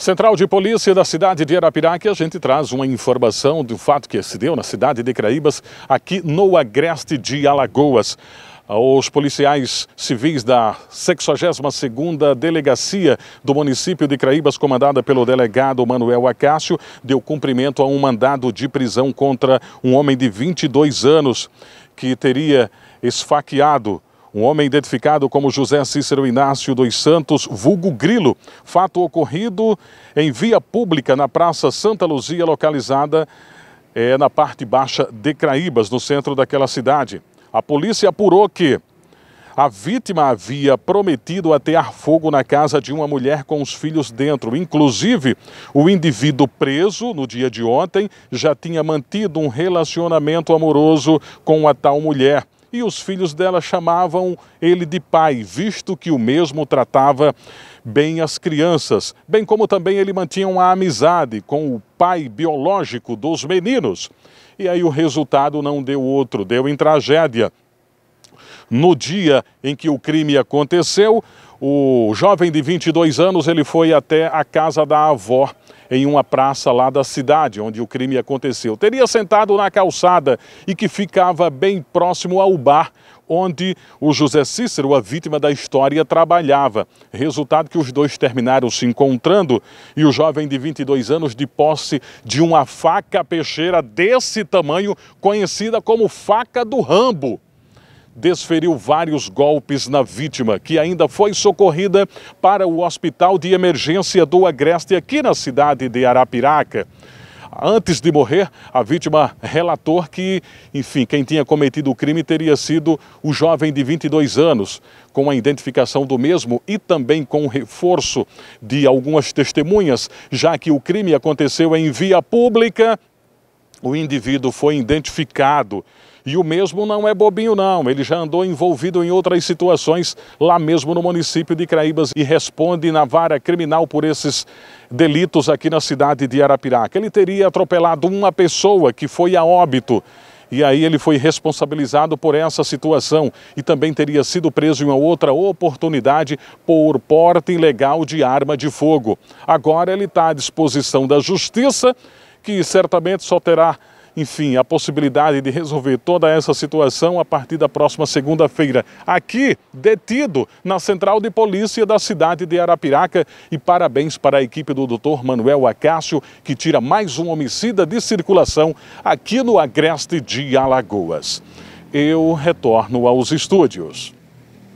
Central de Polícia da cidade de Arapiraca, a gente traz uma informação do fato que se deu na cidade de Craíbas, aqui no agreste de Alagoas. Os policiais civis da 62ª Delegacia do município de Craíbas, comandada pelo delegado Manuel Acácio, deu cumprimento a um mandado de prisão contra um homem de 22 anos que teria esfaqueado um homem identificado como José Cícero Inácio dos Santos, vulgo Grilo. Fato ocorrido em via pública na Praça Santa Luzia, localizada é, na parte baixa de Craíbas, no centro daquela cidade. A polícia apurou que a vítima havia prometido atear fogo na casa de uma mulher com os filhos dentro. Inclusive, o indivíduo preso no dia de ontem já tinha mantido um relacionamento amoroso com a tal mulher e os filhos dela chamavam ele de pai, visto que o mesmo tratava bem as crianças, bem como também ele mantinha uma amizade com o pai biológico dos meninos. E aí o resultado não deu outro, deu em tragédia no dia em que o crime aconteceu. O jovem de 22 anos, ele foi até a casa da avó em uma praça lá da cidade onde o crime aconteceu. Teria sentado na calçada e que ficava bem próximo ao bar onde o José Cícero, a vítima da história, trabalhava. Resultado que os dois terminaram se encontrando e o jovem de 22 anos, de posse de uma faca peixeira desse tamanho, conhecida como faca do Rambo, desferiu vários golpes na vítima, que ainda foi socorrida para o Hospital de Emergência do Agreste, aqui na cidade de Arapiraca. Antes de morrer, a vítima relatou que, enfim, quem tinha cometido o crime teria sido o jovem de 22 anos. Com a identificação do mesmo e também com o reforço de algumas testemunhas, já que o crime aconteceu em via pública, o indivíduo foi identificado. E o mesmo não é bobinho, não. Ele já andou envolvido em outras situações lá mesmo no município de Craíbas e responde na vara criminal por esses delitos aqui na cidade de Arapiraca. Ele teria atropelado uma pessoa que foi a óbito. E aí ele foi responsabilizado por essa situação e também teria sido preso em uma outra oportunidade por porte ilegal de arma de fogo. Agora ele está à disposição da justiça que certamente só terá enfim, a possibilidade de resolver toda essa situação a partir da próxima segunda-feira. Aqui, detido na central de polícia da cidade de Arapiraca. E parabéns para a equipe do doutor Manuel Acácio, que tira mais um homicida de circulação aqui no Agreste de Alagoas. Eu retorno aos estúdios.